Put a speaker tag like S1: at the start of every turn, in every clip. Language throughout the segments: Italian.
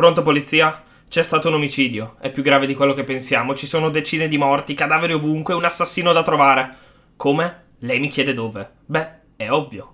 S1: Pronto polizia? C'è stato un omicidio. È più grave di quello che pensiamo. Ci sono decine di morti, cadaveri ovunque, un assassino da trovare. Come? Lei mi chiede dove. Beh, è ovvio.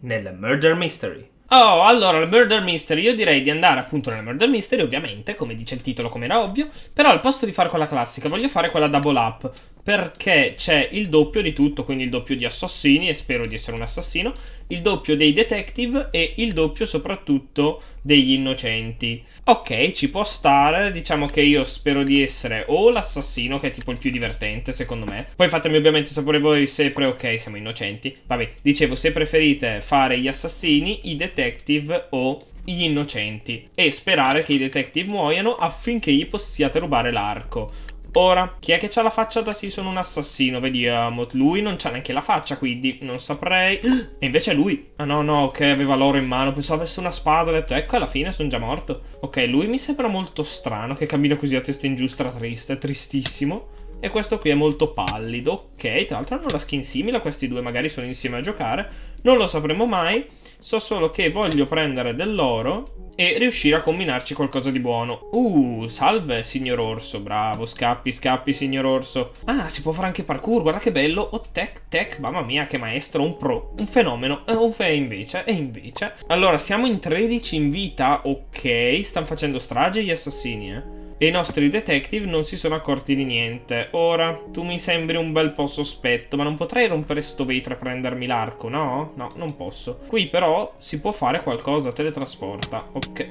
S1: Nel Murder Mystery. Oh, allora, il Murder Mystery, io direi di andare appunto nel Murder Mystery, ovviamente, come dice il titolo, come era ovvio, però al posto di fare quella classica voglio fare quella double up, perché c'è il doppio di tutto, quindi il doppio di assassini, e spero di essere un assassino, il doppio dei detective e il doppio soprattutto degli innocenti. Ok, ci può stare, diciamo che io spero di essere o l'assassino, che è tipo il più divertente secondo me, poi fatemi ovviamente sapere voi se, pre- ok, siamo innocenti, vabbè, dicevo se preferite fare gli assassini, i detective o gli innocenti e sperare che i detective muoiano affinché gli possiate rubare l'arco. Ora, chi è che ha la faccia da sì sono un assassino? Vediamo, lui non c'ha neanche la faccia, quindi non saprei. E invece è lui. Ah no, no, ok, aveva l'oro in mano, pensavo avesse una spada, ho detto ecco, alla fine sono già morto. Ok, lui mi sembra molto strano, che cammina così a testa in giù, stra triste, tristissimo. E questo qui è molto pallido, ok, tra l'altro hanno la skin simile, a questi due magari sono insieme a giocare, non lo sapremo mai, so solo che voglio prendere dell'oro e riuscire a combinarci qualcosa di buono. Uh, salve signor Orso, bravo, scappi, scappi signor Orso. Ah, si può fare anche parkour, guarda che bello, oh tec, tec, mamma mia che maestro, un pro, un fenomeno, e eh, un fe invece, e invece. Allora, siamo in 13 in vita, ok, stanno facendo strage gli assassini, eh e i nostri detective non si sono accorti di niente. Ora, tu mi sembri un bel po' sospetto, ma non potrei rompere sto vetro e prendermi l'arco, no? No, non posso. Qui però si può fare qualcosa, teletrasporta. Ok.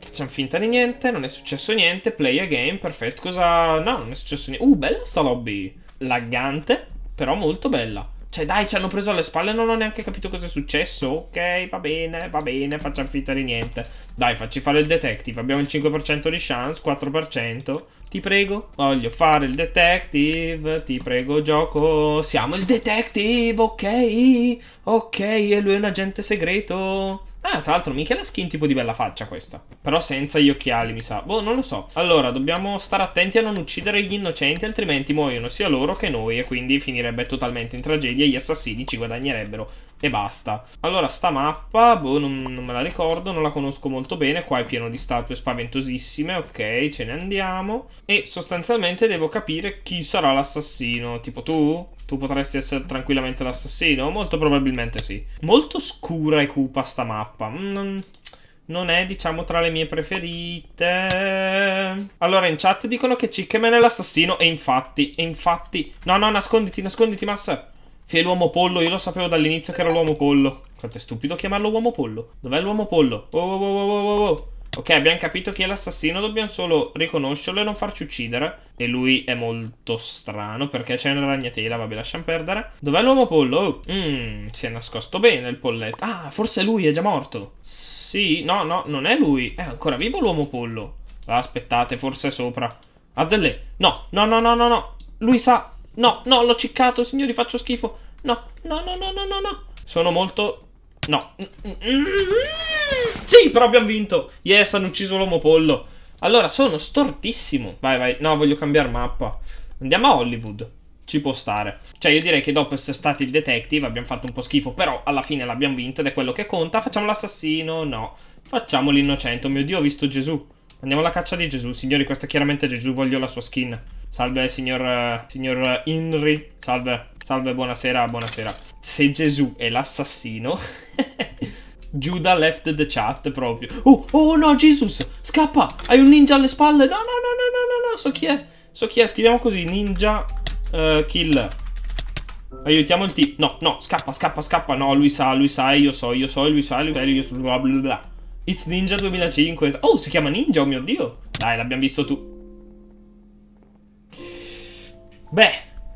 S1: Facciamo finta di niente, non è successo niente, play a game, perfetto. Cosa... No, non è successo niente. Uh, bella sta lobby! Laggante, però molto bella. Cioè, dai, ci hanno preso alle spalle. Non ho neanche capito cosa è successo. Ok, va bene, va bene. Facciamo finta di niente. Dai, facci fare il detective. Abbiamo il 5% di chance, 4%. Ti prego, voglio fare il detective. Ti prego, gioco. Siamo il detective, ok. Ok, e lui è un agente segreto. Ah, tra l'altro, mica la skin tipo di bella faccia questa. Però senza gli occhiali, mi sa. Boh, non lo so. Allora, dobbiamo stare attenti a non uccidere gli innocenti, altrimenti muoiono sia loro che noi e quindi finirebbe totalmente in tragedia e gli assassini ci guadagnerebbero e basta. Allora, sta mappa, boh, non, non, me la ricordo, non la conosco molto bene. Qua è pieno di statue spaventosissime, ok, ce ne andiamo. E sostanzialmente devo capire chi sarà l'assassino. Tipo tu? Tu potresti essere tranquillamente l'assassino? Molto probabilmente sì. Molto scura e cupa sta mappa. Mm, non, non è, diciamo, tra le mie preferite. Allora, in chat dicono che Chickman è l'assassino. E infatti, e infatti... No, no, nasconditi, nasconditi, massa. Che è l'uomo pollo, io lo sapevo dall'inizio che era l'uomo pollo. Quanto è stupido chiamarlo uomo pollo. Dov'è l'uomo pollo? Oh, oh, oh, oh, oh, oh. Ok, abbiamo capito chi è l'assassino, dobbiamo solo riconoscerlo e non farci uccidere. E lui è molto strano perché c'è una ragnatela, vabbè lasciamo perdere. Dov'è l'uomo pollo? Mmm, oh, mm, si è nascosto bene il polletto. Ah, forse lui è già morto. Sì, no, no, non è lui. È ancora vivo l'uomo pollo. aspettate, forse è sopra. Adele, no, no, no, no, no, no. Lui sa, No, no, l'ho ciccato, signori, faccio schifo. No, no, no, no, no, no, no. Sono molto... No. Sì, però abbiamo vinto. Yes, hanno ucciso l'uomo pollo. Allora, sono stortissimo. Vai, vai. No, voglio cambiare mappa. Andiamo a Hollywood. Ci può stare. Cioè, io direi che dopo essere stati il detective abbiamo fatto un po' schifo, però alla fine l'abbiamo vinta ed è quello che conta. Facciamo l'assassino? No. Facciamo l'innocente. Oh mio Dio, ho visto Gesù. Andiamo alla caccia di Gesù. Signori, questo è chiaramente Gesù. Voglio la sua skin. Salve signor, signor Inri. Salve, salve, buonasera, buonasera. Se Gesù è l'assassino... Giuda left the chat proprio. Oh, oh no, Jesus, scappa! Hai un ninja alle spalle! No, no, no, no, no, no, so chi è. So chi è, scriviamo così, ninja uh, kill. Aiutiamo il T. No, no, scappa, scappa, scappa. No, lui sa, lui sa, io so, io so, lui sa, lui sa, io so, bla bla bla. It's Ninja 2005. Oh, si chiama Ninja, oh mio Dio. Dai, l'abbiamo visto tu. Beh,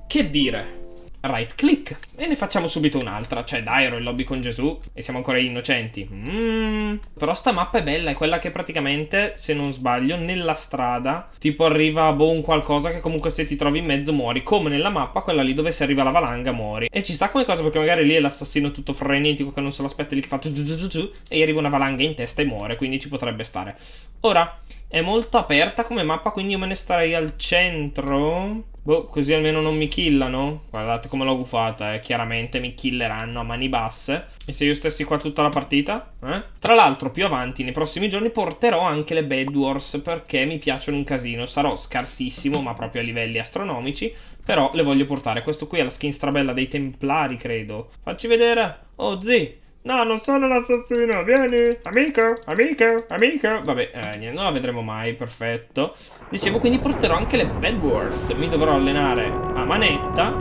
S1: che dire? Right click e ne facciamo subito un'altra, cioè dai, ero in lobby con Gesù e siamo ancora innocenti. Mm. Però sta mappa è bella, è quella che praticamente, se non sbaglio, nella strada tipo arriva a boh un qualcosa che comunque se ti trovi in mezzo muori, come nella mappa quella lì dove se arriva la valanga muori. E ci sta come cosa perché magari lì è l'assassino tutto frenetico che non se l'aspetta lì che fa giù giù giù giù e gli arriva una valanga in testa e muore, quindi ci potrebbe stare. Ora, è molto aperta come mappa, quindi io me ne starei al centro. Boh, così almeno non mi killano. Guardate come l'ho gufata, eh. Chiaramente mi killeranno a mani basse. E se io stessi qua tutta la partita? Eh? Tra l'altro, più avanti, nei prossimi giorni, porterò anche le Bad Wars perché mi piacciono un casino. Sarò scarsissimo, ma proprio a livelli astronomici. Però le voglio portare. Questo qui è la skin strabella dei Templari, credo. Facci vedere. Oh, zii. No, non sono l'assassino, vieni, amico, amico, amico. Vabbè, eh, niente, non la vedremo mai, perfetto. Dicevo, quindi porterò anche le Bad Wars. Mi dovrò allenare a manetta.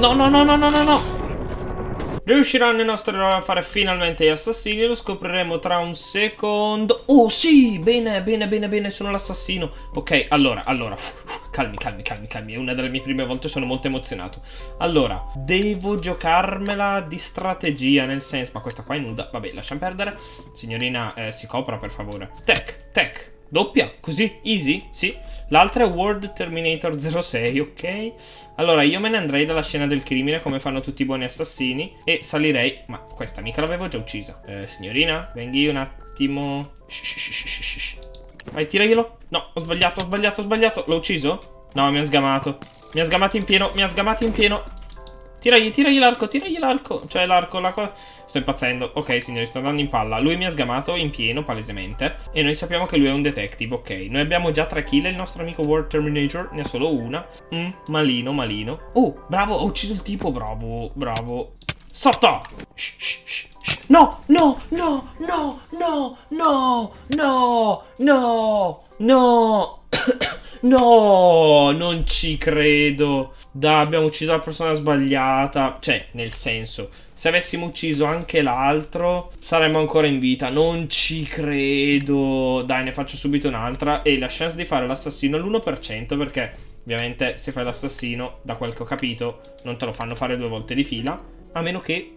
S1: No, no, no, no, no, no, no. Riusciranno i nostri eroi a fare finalmente gli assassini? Lo scopriremo tra un secondo. Oh sì, bene, bene, bene, bene, sono l'assassino. Ok, allora, allora, calmi, calmi, calmi, calmi. È una delle mie prime volte, sono molto emozionato. Allora, devo giocarmela di strategia, nel senso... Ma questa qua è nuda. Vabbè, lasciamo perdere. Signorina, eh, si copra, per favore. Tech, tech. Doppia, così, easy, sì. L'altra è World Terminator 06, ok? Allora, io me ne andrei dalla scena del crimine, come fanno tutti i buoni assassini, e salirei... Ma questa mica l'avevo già uccisa. Eh, signorina, venghi un attimo... Shh, shh, shh, Vai, tiraglielo. No, ho sbagliato, ho sbagliato, ho sbagliato. L'ho ucciso? No, mi ha sgamato. Mi ha sgamato in pieno, mi ha sgamato in pieno. Tiragli, tiragli l'arco, tiragli l'arco. Cioè l'arco, la Sto impazzendo. Ok, signori, sto andando in palla. Lui mi ha sgamato in pieno, palesemente. E noi sappiamo che lui è un detective, ok. Noi abbiamo già tre kill. Il nostro amico World Terminator ne ha solo una. Mm, malino, malino. Oh, bravo, ho ucciso il tipo. Bravo, bravo. Sotto! No, no, no, no, no, no, no, no, no. No, non ci credo. Da, abbiamo ucciso la persona sbagliata. Cioè, nel senso, se avessimo ucciso anche l'altro, saremmo ancora in vita. Non ci credo. Dai, ne faccio subito un'altra. E la chance di fare l'assassino è l'1% perché, ovviamente, se fai l'assassino, da quel che ho capito, non te lo fanno fare due volte di fila. A meno che...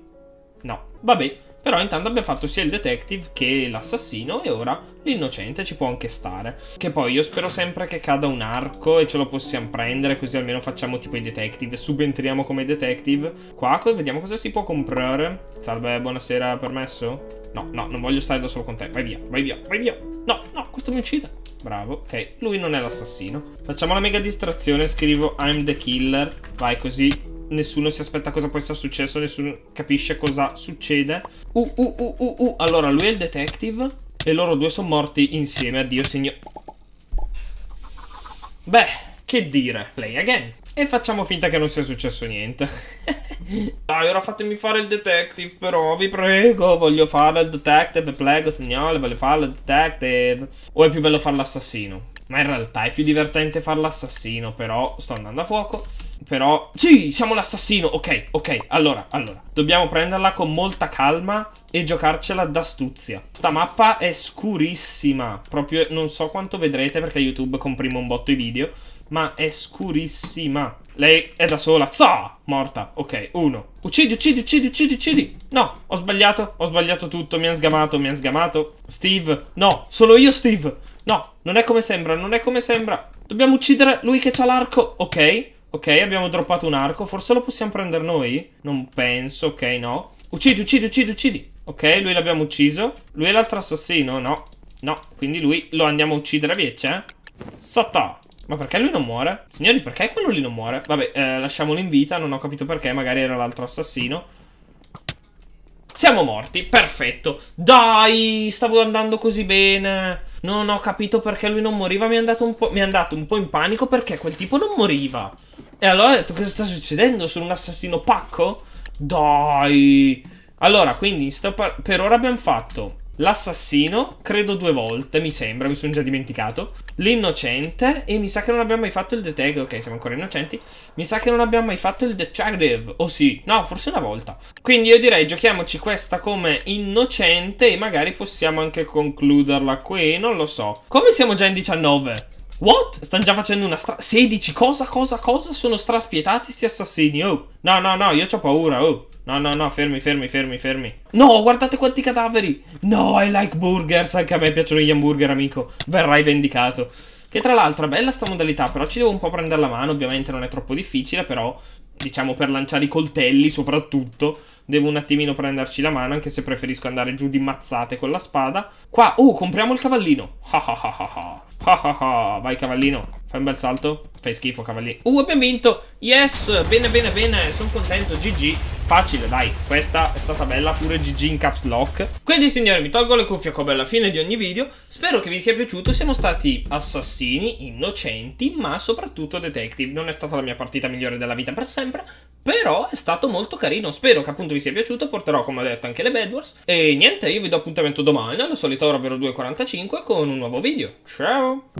S1: No, vabbè. Però intanto abbiamo fatto sia il detective che l'assassino e ora l'innocente ci può anche stare. Che poi io spero sempre che cada un arco e ce lo possiamo prendere così almeno facciamo tipo i detective, subentriamo come detective. Qua vediamo cosa si può comprare. Salve, buonasera, permesso? No, no, non voglio stare da solo con te. Vai via, vai via, vai via. No, no, questo mi uccide. Bravo, ok, lui non è l'assassino. Facciamo la mega distrazione, scrivo I'm the killer. Vai così nessuno si aspetta cosa può essere successo, nessuno capisce cosa succede. Uh, uh, uh, uh, uh. Allora, lui è il detective e loro due sono morti insieme. Addio, signor... Beh, che dire. Play again. E facciamo finta che non sia successo niente. Dai, ora fatemi fare il detective, però, vi prego. Voglio fare il detective, prego, signore, voglio fare il detective. O è più bello fare l'assassino? Ma in realtà è più divertente fare l'assassino, però sto andando a fuoco. Però... Sì, siamo l'assassino. Ok, ok. Allora, allora. Dobbiamo prenderla con molta calma e giocarcela d'astuzia. Sta mappa è scurissima. Proprio non so quanto vedrete perché YouTube comprime un botto i video. Ma è scurissima. Lei è da sola. za! Morta. Ok, uno. Uccidi, uccidi, uccidi, uccidi, uccidi. No, ho sbagliato. Ho sbagliato tutto. Mi ha sgamato, mi ha sgamato. Steve. No, sono io Steve. No, non è come sembra, non è come sembra. Dobbiamo uccidere lui che ha l'arco. Ok. Ok, abbiamo droppato un arco. Forse lo possiamo prendere noi? Non penso, ok, no. Uccidi, uccidi, uccidi, uccidi. Ok, lui l'abbiamo ucciso. Lui è l'altro assassino, no. No, quindi lui lo andiamo a uccidere a viecce, eh? Sotto! Ma perché lui non muore? Signori, perché quello lì non muore? Vabbè, eh, lasciamolo in vita, non ho capito perché, magari era l'altro assassino. Siamo morti, perfetto. Dai, stavo andando così bene. Non ho capito perché lui non moriva, mi è andato un po', mi è andato un po' in panico perché quel tipo non moriva. E allora ho detto, cosa sta succedendo? Sono un assassino pacco? Dai! Allora, quindi, per ora abbiamo fatto l'assassino, credo due volte, mi sembra, mi sono già dimenticato. L'innocente, e mi sa che non abbiamo mai fatto il detective, ok, siamo ancora innocenti. Mi sa che non abbiamo mai fatto il detective, o oh, sì, no, forse una volta. Quindi io direi giochiamoci questa come innocente e magari possiamo anche concluderla qui, non lo so. Come siamo già in 19? What? Stanno già facendo una stra... 16? Cosa, cosa, cosa? Sono straspietati sti assassini, oh. No, no, no, io ho paura, oh. No, no, no, fermi, fermi, fermi, fermi. No, guardate quanti cadaveri. No, I like burgers. Anche a me piacciono gli hamburger, amico. Verrai vendicato. Che tra l'altro è bella sta modalità, però ci devo un po' prendere la mano. Ovviamente non è troppo difficile, però... Diciamo per lanciare i coltelli, soprattutto... Devo un attimino prenderci la mano, anche se preferisco andare giù di mazzate con la spada. Qua, oh, compriamo il cavallino. Ha ha ha ha Ah ah ah, vai cavallino. Fai un bel salto. Fai schifo, cavalli. Uh, abbiamo vinto. Yes, bene, bene, bene. Sono contento. GG. Facile, dai. Questa è stata bella. Pure GG in caps lock. Quindi, signori, mi tolgo le cuffie come alla fine di ogni video. Spero che vi sia piaciuto. Siamo stati assassini, innocenti, ma soprattutto detective. Non è stata la mia partita migliore della vita per sempre. Però è stato molto carino, spero che appunto vi sia piaciuto, porterò come ho detto anche le Bad Wars. E niente, io vi do appuntamento domani, alla solita ora ovvero 2.45, con un nuovo video. Ciao!